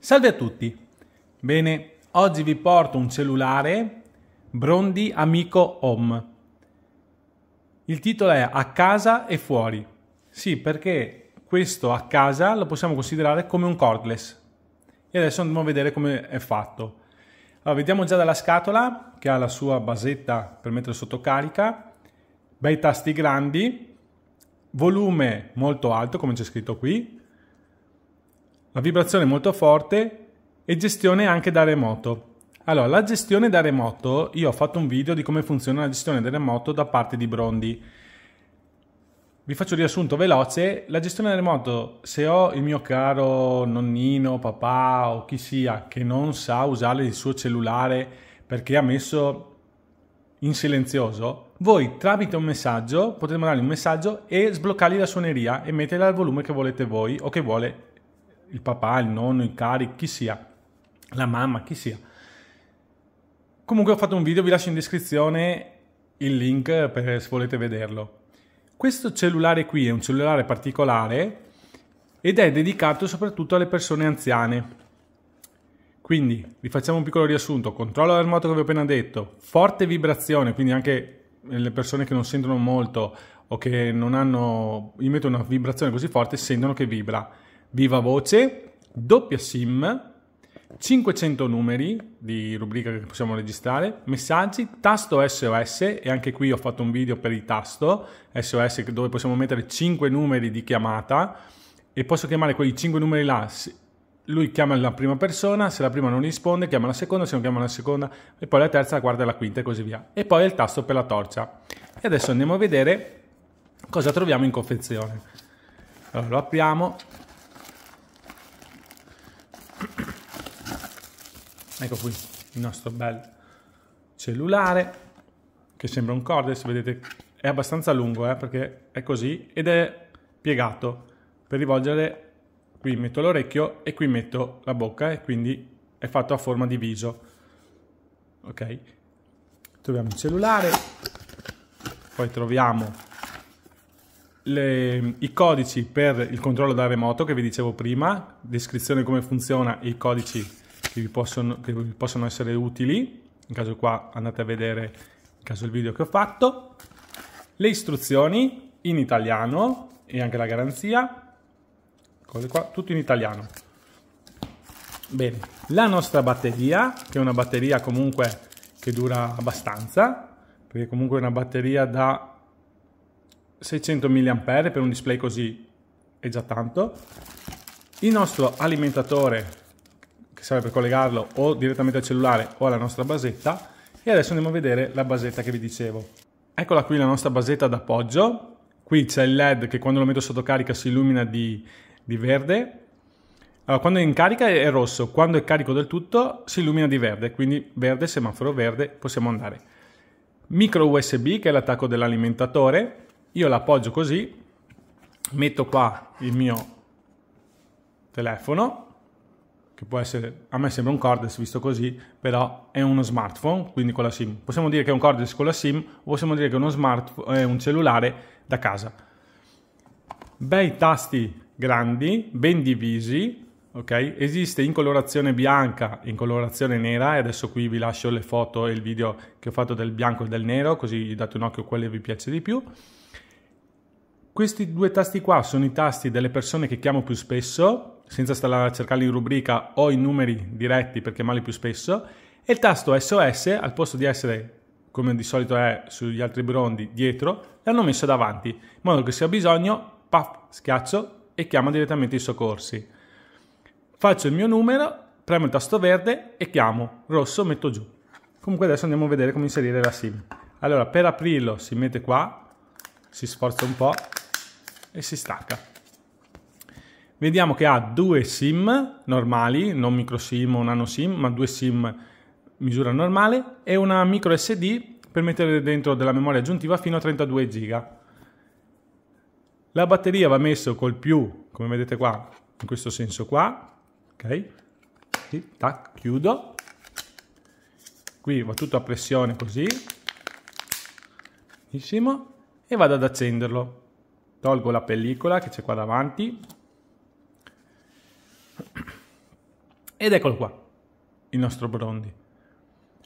Salve a tutti! Bene, oggi vi porto un cellulare Brondi Amico Home. Il titolo è A casa e fuori. Sì, perché questo a casa lo possiamo considerare come un cordless. E adesso andiamo a vedere come è fatto. Allora, vediamo già dalla scatola che ha la sua basetta per mettere sotto carica bei tasti grandi, volume molto alto come c'è scritto qui, la vibrazione molto forte e gestione anche da remoto. Allora, la gestione da remoto, io ho fatto un video di come funziona la gestione da remoto da parte di Brondi. Vi faccio un riassunto veloce. La gestione da remoto, se ho il mio caro nonnino, papà o chi sia che non sa usare il suo cellulare perché ha messo in silenzioso, voi tramite un messaggio potete mandargli un messaggio e sbloccargli la suoneria e metterla al volume che volete voi o che vuole il papà, il nonno, i cari, chi sia, la mamma, chi sia. Comunque ho fatto un video, vi lascio in descrizione il link per se volete vederlo. Questo cellulare qui è un cellulare particolare ed è dedicato soprattutto alle persone anziane quindi rifacciamo un piccolo riassunto, controllo del moto che vi ho appena detto, forte vibrazione, quindi anche le persone che non sentono molto o che non hanno, emettono una vibrazione così forte sentono che vibra, viva voce, doppia sim, 500 numeri di rubrica che possiamo registrare, messaggi, tasto SOS e anche qui ho fatto un video per il tasto SOS dove possiamo mettere 5 numeri di chiamata e posso chiamare quei 5 numeri là lui chiama la prima persona, se la prima non risponde chiama la seconda, se non chiama la seconda e poi la terza, la quarta e la quinta e così via. E poi il tasto per la torcia. E adesso andiamo a vedere cosa troviamo in confezione. Allora lo apriamo. Ecco qui il nostro bel cellulare che sembra un cordless, vedete è abbastanza lungo eh, perché è così ed è piegato per rivolgere qui metto l'orecchio e qui metto la bocca e quindi è fatto a forma di viso. Ok? Troviamo il cellulare, poi troviamo le, i codici per il controllo da remoto che vi dicevo prima, descrizione come funziona e i codici che vi possono, che vi possono essere utili. In caso qua andate a vedere in caso il video che ho fatto. Le istruzioni in italiano e anche la garanzia, cose qua, tutto in italiano. Bene, la nostra batteria, che è una batteria comunque che dura abbastanza, perché comunque è una batteria da 600 mAh per un display così è già tanto. Il nostro alimentatore che serve per collegarlo o direttamente al cellulare o alla nostra basetta e adesso andiamo a vedere la basetta che vi dicevo. Eccola qui la nostra basetta d'appoggio. Qui c'è il LED che quando lo metto sotto carica si illumina di di verde. Allora, quando è in carica è rosso, quando è carico del tutto si illumina di verde, quindi verde, semaforo verde, possiamo andare. Micro USB che è l'attacco dell'alimentatore, io l'appoggio così, metto qua il mio telefono, che può essere, a me sembra un cordless visto così, però è uno smartphone, quindi con la SIM. Possiamo dire che è un cordless con la SIM, o possiamo dire che è uno smartphone, è un cellulare da casa bei tasti grandi, ben divisi, ok? Esiste in colorazione bianca, in colorazione nera e adesso qui vi lascio le foto e il video che ho fatto del bianco e del nero, così date un occhio a quelle che vi piace di più. Questi due tasti qua sono i tasti delle persone che chiamo più spesso, senza stare a cercarli in rubrica o i numeri diretti per chiamarli più spesso, e il tasto SOS, al posto di essere come di solito è sugli altri brondi dietro, l'hanno messo davanti, in modo che se ho bisogno paf, schiaccio e chiamo direttamente i soccorsi. Faccio il mio numero, premo il tasto verde e chiamo, rosso metto giù. Comunque adesso andiamo a vedere come inserire la SIM. Allora, per aprirlo si mette qua, si sforza un po' e si stacca. Vediamo che ha due SIM normali, non micro SIM o nano SIM, ma due SIM misura normale e una micro SD per mettere dentro della memoria aggiuntiva fino a 32 GB. La batteria va messa col più, come vedete qua, in questo senso qua, ok? Sì, tac, chiudo. Qui va tutto a pressione così. Benissimo. E vado ad accenderlo. Tolgo la pellicola che c'è qua davanti. Ed eccolo qua, il nostro Brondi.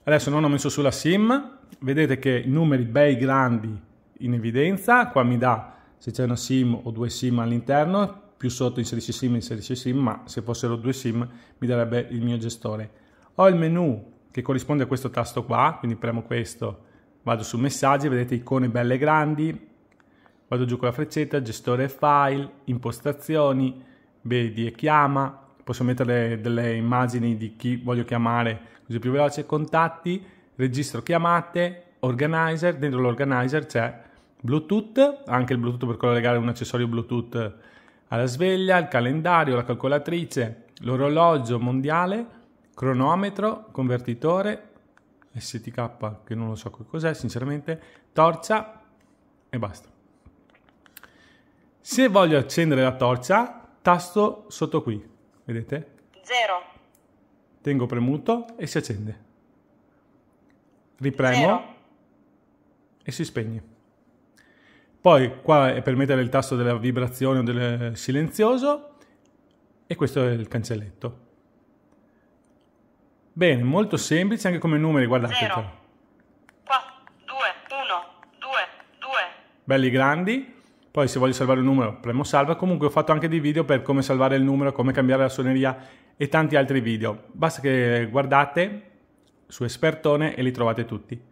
Adesso non ho messo sulla SIM, vedete che numeri bei grandi in evidenza, qua mi dà se c'è una SIM o due SIM all'interno, più sotto inserisce SIM, inserisce SIM, ma se fossero due SIM mi darebbe il mio gestore. Ho il menu che corrisponde a questo tasto qua, quindi premo questo, vado su messaggi, vedete icone belle grandi, vado giù con la freccetta, gestore file, impostazioni, vedi e chiama, posso mettere delle immagini di chi voglio chiamare così più veloce, contatti, registro chiamate, organizer, dentro l'organizer c'è Bluetooth, anche il Bluetooth per collegare un accessorio Bluetooth alla sveglia, il calendario, la calcolatrice, l'orologio mondiale, cronometro, convertitore, STK che non lo so che cos'è sinceramente, torcia e basta. Se voglio accendere la torcia, tasto sotto qui, vedete? Zero. Tengo premuto e si accende. Ripremo Zero. e si spegne. Poi qua è per mettere il tasto della vibrazione o del silenzioso e questo è il cancelletto. Bene, molto semplice anche come numeri, guardate. 0, 4, 2, 1, 2, 2. Belli grandi. Poi se voglio salvare un numero premo salva. Comunque ho fatto anche dei video per come salvare il numero, come cambiare la suoneria e tanti altri video. Basta che guardate su Espertone e li trovate tutti.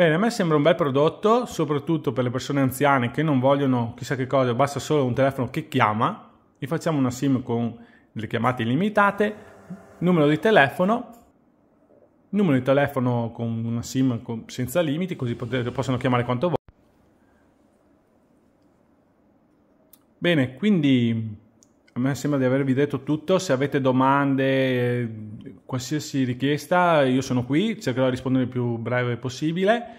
Bene, a me sembra un bel prodotto, soprattutto per le persone anziane che non vogliono chissà che cosa, basta solo un telefono che chiama. Gli facciamo una SIM con le chiamate illimitate, numero di telefono, numero di telefono con una SIM con, senza limiti, così potete, possono chiamare quanto vogliono. Bene, quindi a me sembra di avervi detto tutto, se avete domande, qualsiasi richiesta, io sono qui, cercherò di rispondere il più breve possibile.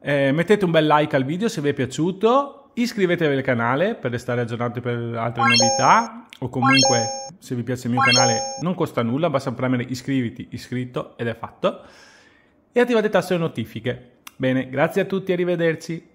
Eh, mettete un bel like al video se vi è piaciuto, iscrivetevi al canale per restare aggiornati per altre novità o comunque se vi piace il mio canale non costa nulla, basta premere iscriviti, iscritto ed è fatto e attivate il tasto notifiche. Bene, grazie a tutti, arrivederci.